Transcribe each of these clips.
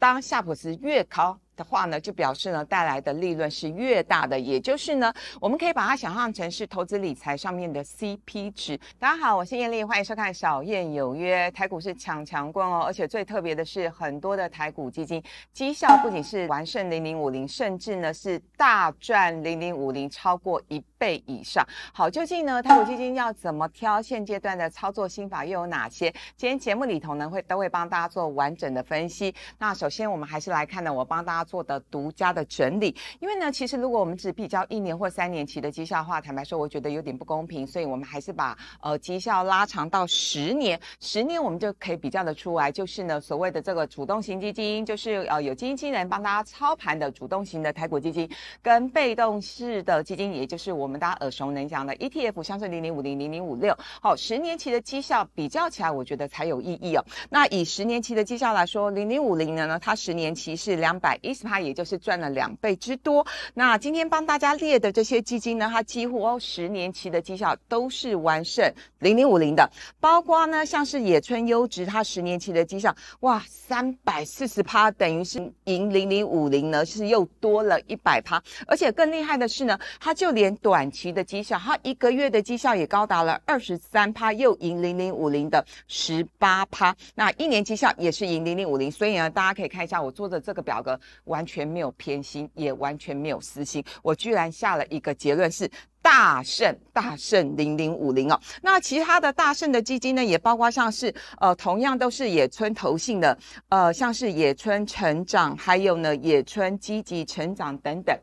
当夏普斯越高。的话呢，就表示呢带来的利润是越大的，也就是呢，我们可以把它想象成是投资理财上面的 CP 值。大家好，我是艳丽，欢迎收看《小燕有约》。台股是强强棍哦，而且最特别的是，很多的台股基金绩效不仅是完胜零零五零，甚至呢是大赚零零五零，超过一倍以上。好，究竟呢台股基金要怎么挑？现阶段的操作心法又有哪些？今天节目里头呢会都会帮大家做完整的分析。那首先我们还是来看呢，我帮大家。做的独家的整理，因为呢，其实如果我们只比较一年或三年期的绩效的话，坦白说，我觉得有点不公平，所以我们还是把呃绩效拉长到十年，十年我们就可以比较的出来，就是呢，所谓的这个主动型基金，就是呃有基金经理帮大家操盘的主动型的台股基金，跟被动式的基金，也就是我们大家耳熟能详的 ETF，相是零零五零零零五六，好，十年期的绩效比较起来，我觉得才有意义哦。那以十年期的绩效来说，零零五零呢，呢它十年期是两百一。十趴，也就是赚了两倍之多。那今天帮大家列的这些基金呢，它几乎哦十年期的绩效都是完胜零零五零的。包括呢，像是野村优值，它十年期的绩效，哇，三百四十趴，等于是赢零零五零呢，是又多了一百趴。而且更厉害的是呢，它就连短期的绩效，它一个月的绩效也高达了二十三趴，又赢零零五零的十八趴。那一年绩效也是赢零零五零，所以呢，大家可以看一下我做的这个表格。完全没有偏心，也完全没有私心。我居然下了一个结论是大胜大胜零零五零哦。那其他的大胜的基金呢，也包括像是呃，同样都是野村投信的，呃，像是野村成长，还有呢野村积极成长等等。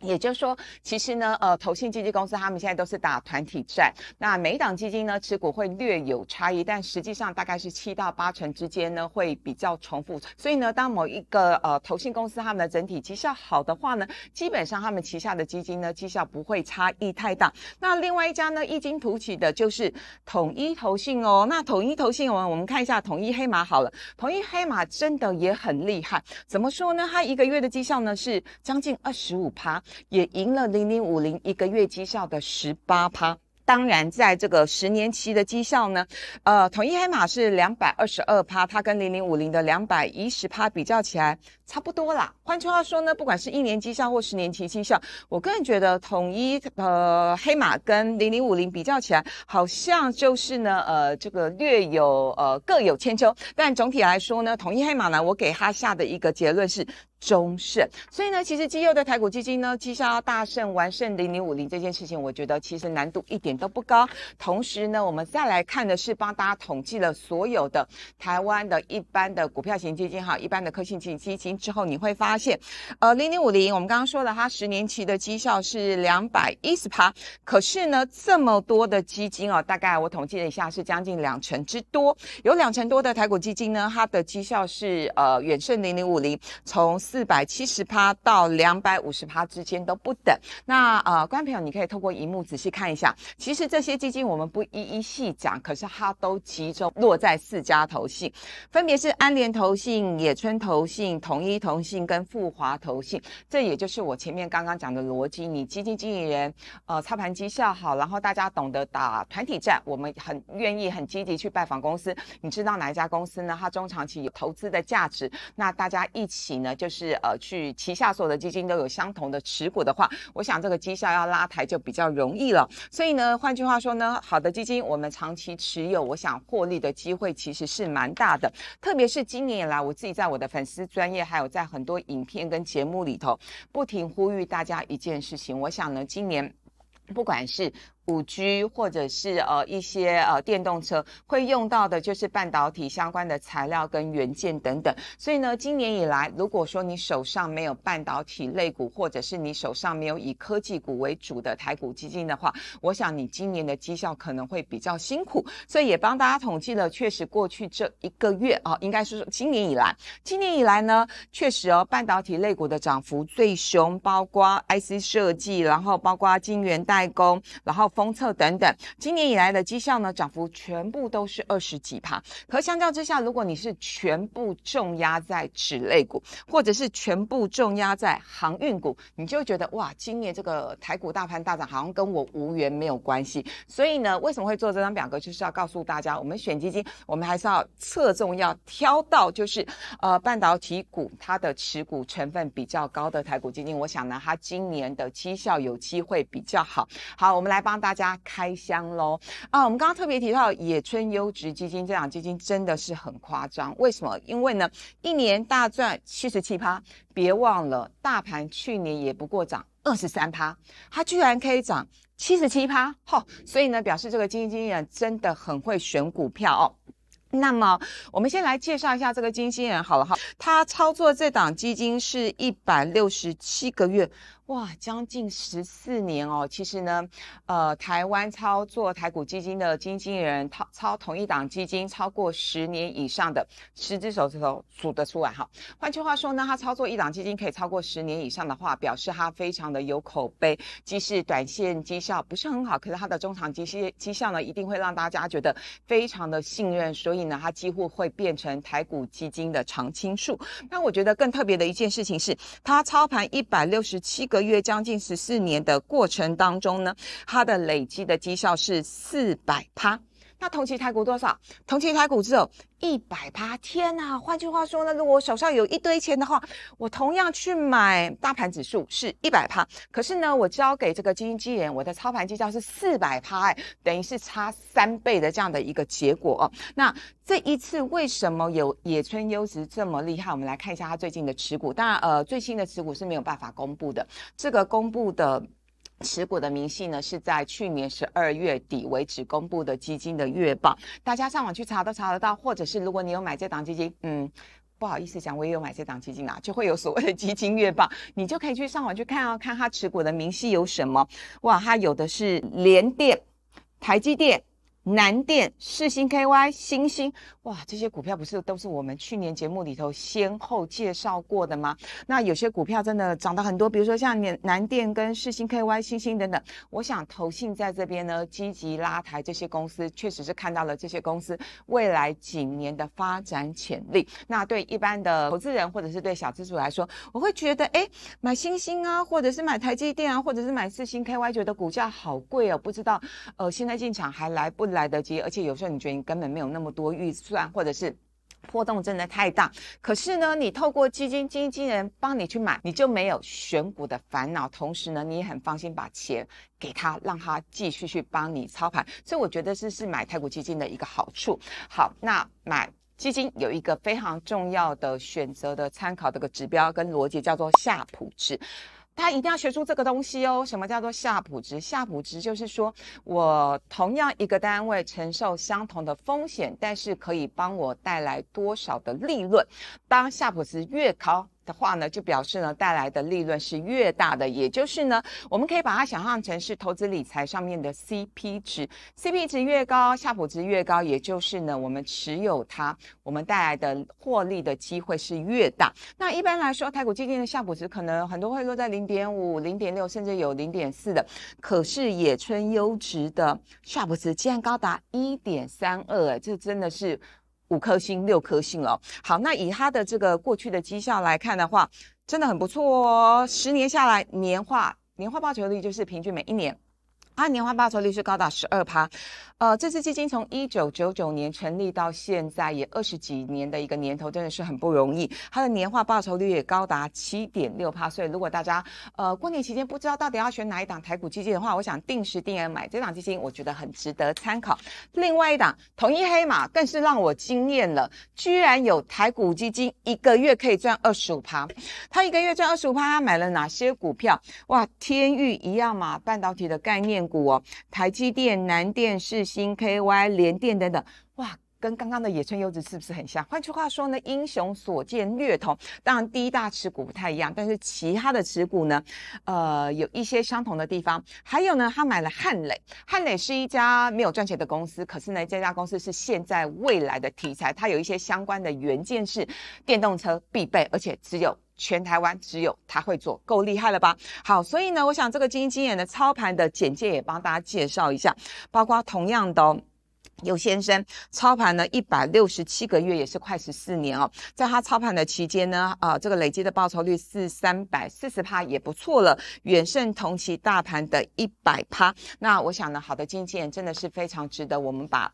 也就是说，其实呢，呃，投信基金公司他们现在都是打团体战。那每一档基金呢，持股会略有差异，但实际上大概是七到八成之间呢，会比较重复。所以呢，当某一个呃投信公司他们的整体绩效好的话呢，基本上他们旗下的基金呢，绩效不会差异太大。那另外一家呢，异军突起的就是统一投信哦。那统一投信，我我们看一下统一黑马好了。统一黑马真的也很厉害。怎么说呢？它一个月的绩效呢，是将近二十五趴。也赢了零零五零一个月绩效的十八趴，当然在这个十年期的绩效呢，呃，统一黑马是两百二十二趴，它跟零零五零的两百一十趴比较起来差不多啦。换句话说呢，不管是一年绩效或十年期绩效，我个人觉得统一呃黑马跟零零五零比较起来，好像就是呢，呃，这个略有呃各有千秋，但总体来说呢，统一黑马呢，我给它下的一个结论是。中盛，所以呢，其实绩优的台股基金呢，绩效大胜完胜零零五零这件事情，我觉得其实难度一点都不高。同时呢，我们再来看的是帮大家统计了所有的台湾的一般的股票型基金，哈，一般的科信型基金之后，你会发现，呃，零零五零我们刚刚说了，它十年期的绩效是两百一十趴。可是呢，这么多的基金哦，大概我统计了一下，是将近两成之多，有两成多的台股基金呢，它的绩效是呃远胜零零五零，从四百七十趴到两百五十趴之间都不等。那呃，观众朋友，你可以透过荧幕仔细看一下。其实这些基金我们不一一细讲，可是它都集中落在四家投信，分别是安联投信、野村投信、统一投信跟富华投信。这也就是我前面刚刚讲的逻辑：你基金经理人呃操盘绩效好，然后大家懂得打团体战，我们很愿意很积极去拜访公司。你知道哪一家公司呢？它中长期有投资的价值。那大家一起呢，就是。是呃，去旗下所有的基金都有相同的持股的话，我想这个绩效要拉抬就比较容易了。所以呢，换句话说呢，好的基金我们长期持有，我想获利的机会其实是蛮大的。特别是今年以来，我自己在我的粉丝专业，还有在很多影片跟节目里头，不停呼吁大家一件事情。我想呢，今年不管是五 G 或者是呃一些呃电动车会用到的，就是半导体相关的材料跟元件等等。所以呢，今年以来，如果说你手上没有半导体类股，或者是你手上没有以科技股为主的台股基金的话，我想你今年的绩效可能会比较辛苦。所以也帮大家统计了，确实过去这一个月啊，应该是今年以来，今年以来呢，确实哦，半导体类股的涨幅最凶，包括 IC 设计，然后包括晶圆代工，然后。封测等等，今年以来的绩效呢，涨幅全部都是二十几趴。可相较之下，如果你是全部重压在纸类股，或者是全部重压在航运股，你就觉得哇，今年这个台股大盘大涨，好像跟我无缘，没有关系。所以呢，为什么会做这张表格，就是要告诉大家，我们选基金，我们还是要侧重要挑到就是呃半导体股，它的持股成分比较高的台股基金，我想呢，它今年的绩效有机会比较好。好，我们来帮大。大家开箱喽啊！我们刚刚特别提到野村优值基金，这档基金真的是很夸张。为什么？因为呢，一年大赚七十七趴。别忘了，大盘去年也不过涨二十三趴，它居然可以涨七十七趴，哈！所以呢，表示这个基金经理真的很会选股票哦。那么，我们先来介绍一下这个基金星人好了哈。他操作这档基金是一百六十七个月。哇，将近十四年哦！其实呢，呃，台湾操作台股基金的经纪人操操同一档基金超过十年以上的，十只手指头数得出来哈。换句话说呢，他操作一档基金可以超过十年以上的话，表示他非常的有口碑。即使短线绩效不是很好，可是他的中长期绩绩效呢，一定会让大家觉得非常的信任。所以呢，他几乎会变成台股基金的常青树。那我觉得更特别的一件事情是，他操盘一百六十七个。约将近十四年的过程当中呢，它的累积的绩效是四百趴。那同期台股多少？同期台股只有一百趴。天啊，换句话说呢，如果我手上有一堆钱的话，我同样去买大盘指数是一百趴，可是呢，我交给这个基金经理人的操盘绩效是四百趴，等于是差三倍的这样的一个结果哦。那这一次为什么有野村优值这么厉害？我们来看一下他最近的持股。当然，呃，最新的持股是没有办法公布的，这个公布的。持股的明细呢，是在去年十二月底为止公布的基金的月报，大家上网去查都查得到，或者是如果你有买这档基金，嗯，不好意思讲，我也有买这档基金啦，就会有所谓的基金月报，你就可以去上网去看啊，看他持股的明细有什么，哇，他有的是联电、台积电。南电、世新 K Y、星星，哇，这些股票不是都是我们去年节目里头先后介绍过的吗？那有些股票真的涨到很多，比如说像南南电跟世新 K Y、星星等等。我想投信在这边呢，积极拉抬这些公司，确实是看到了这些公司未来几年的发展潜力。那对一般的投资人或者是对小资主来说，我会觉得，哎，买星星啊，或者是买台积电啊，或者是买世新 K Y，觉得股价好贵哦，不知道呃现在进场还来不来？来得及，而且有时候你觉得你根本没有那么多预算，或者是波动真的太大。可是呢，你透过基金经纪人帮你去买，你就没有选股的烦恼，同时呢，你也很放心把钱给他，让他继续去帮你操盘。所以我觉得这是买泰古基金的一个好处。好，那买基金有一个非常重要的选择的参考的个指标跟逻辑，叫做夏普值。他一定要学出这个东西哦。什么叫做夏普值？夏普值就是说我同样一个单位承受相同的风险，但是可以帮我带来多少的利润。当夏普值越高，的话呢，就表示呢带来的利润是越大的，也就是呢，我们可以把它想象成是投资理财上面的 CP 值，CP 值越高，夏普值越高，也就是呢，我们持有它，我们带来的获利的机会是越大。那一般来说，台股基金的夏普值可能很多会落在零点五、零点六，甚至有零点四的，可是野村优值的夏普值竟然高达一点三二，哎，这真的是。五颗星，六颗星了。好，那以它的这个过去的绩效来看的话，真的很不错哦。十年下来，年化年化报酬率就是平均每一年。它年化报酬率是高达十二趴，呃，这支基金从一九九九年成立到现在也二十几年的一个年头，真的是很不容易。它的年化报酬率也高达七点六趴。所以，如果大家呃过年期间不知道到底要选哪一档台股基金的话，我想定时定额买这档基金，我觉得很值得参考。另外一档统一黑马更是让我惊艳了，居然有台股基金一个月可以赚二十五趴。它一个月赚二十五趴，他买了哪些股票？哇，天域一样嘛，半导体的概念。股哦，台积电、南电、世新 KY、联电等等，哇，跟刚刚的野村优子是不是很像？换句话说呢，英雄所见略同。当然，第一大持股不太一样，但是其他的持股呢，呃，有一些相同的地方。还有呢，他买了汉磊，汉磊是一家没有赚钱的公司，可是呢，这家公司是现在未来的题材，它有一些相关的元件是电动车必备，而且只有。全台湾只有他会做，够厉害了吧？好，所以呢，我想这个经验的操盘的简介也帮大家介绍一下，包括同样的尤先生操盘呢一百六十七个月，也是快十四年哦。在他操盘的期间呢，呃，这个累积的报酬率是三百四十趴也不错了，远胜同期大盘的一百趴。那我想呢，好的经纪人真的是非常值得我们把。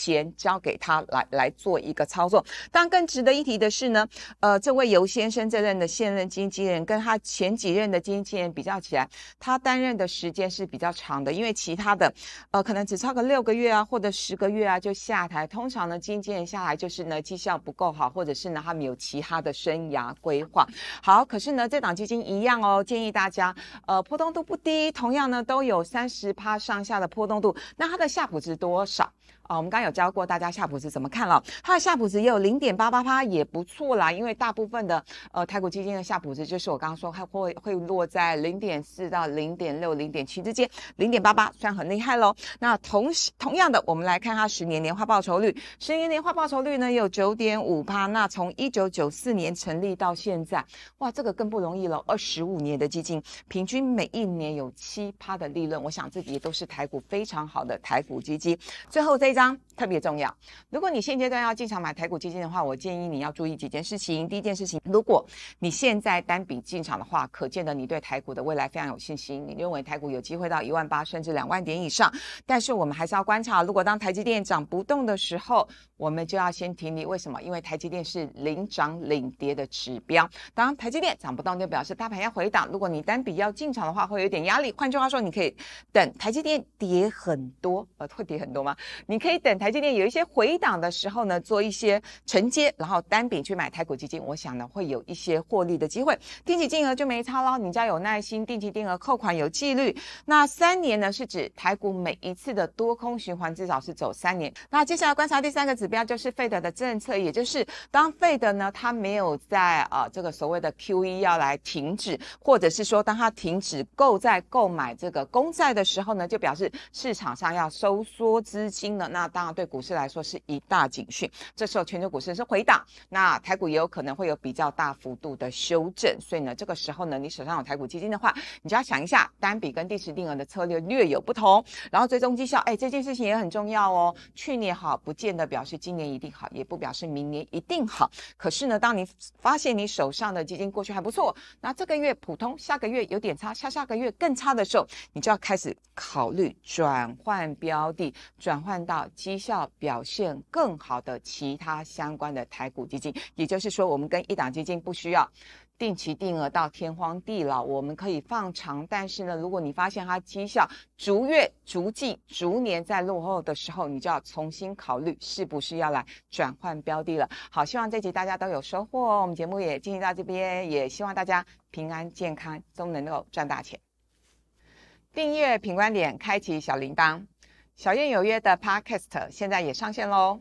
钱交给他来来做一个操作。但更值得一提的是呢，呃，这位尤先生这任的现任经纪人跟他前几任的经纪人比较起来，他担任的时间是比较长的。因为其他的，呃，可能只超个六个月啊，或者十个月啊就下台。通常呢，经纪人下来就是呢绩效不够好，或者是呢他们有其他的生涯规划。好，可是呢这档基金一样哦，建议大家，呃，波动度不低，同样呢都有三十趴上下的波动度。那它的下普值多少？我们刚刚有教过大家夏普值怎么看了，它的夏普值也有零点八八趴，也不错啦。因为大部分的呃台股基金的夏普值，就是我刚刚说它会会落在零点四到零点六、零点七之间，零点八八算很厉害喽。那同同样的，我们来看它十年年化报酬率，十年年化报酬率呢有九点五趴。那从一九九四年成立到现在，哇，这个更不容易了，二十五年的基金平均每一年有七趴的利润。我想这己都是台股非常好的台股基金。最后这一张。特别重要。如果你现阶段要进场买台股基金的话，我建议你要注意几件事情。第一件事情，如果你现在单笔进场的话，可见得你对台股的未来非常有信心，你认为台股有机会到一万八甚至两万点以上。但是我们还是要观察，如果当台积电涨不动的时候，我们就要先停你为什么？因为台积电是领涨领跌的指标。当台积电涨不动，就表示大盘要回档。如果你单笔要进场的话，会有点压力。换句话说，你可以等台积电跌很多，呃，会跌很多吗？你。可以等台积电有一些回档的时候呢，做一些承接，然后单笔去买台股基金，我想呢会有一些获利的机会。定期金额就没差了，你只要有耐心，定期定额扣款有纪律。那三年呢是指台股每一次的多空循环至少是走三年。那接下来观察第三个指标就是费德的政策，也就是当费德呢他没有在啊这个所谓的 QE 要来停止，或者是说当他停止购债购买这个公债的时候呢，就表示市场上要收缩资金了。那当然，对股市来说是一大警讯。这时候全球股市是回档，那台股也有可能会有比较大幅度的修正。所以呢，这个时候呢，你手上有台股基金的话，你就要想一下，单笔跟定时定额的策略略有不同。然后追踪绩效，哎，这件事情也很重要哦。去年好，不见得表示今年一定好，也不表示明年一定好。可是呢，当你发现你手上的基金过去还不错，那这个月普通，下个月有点差，下下个月更差的时候，你就要开始考虑转换标的，转换到。绩效表现更好的其他相关的台股基金，也就是说，我们跟一档基金不需要定期定额到天荒地老，我们可以放长。但是呢，如果你发现它绩效逐月、逐季、逐年在落后的时候，你就要重新考虑是不是要来转换标的了。好，希望这集大家都有收获。我们节目也进行到这边，也希望大家平安健康，都能够赚大钱。订阅品观点，开启小铃铛。小燕有约的 Podcast 现在也上线喽。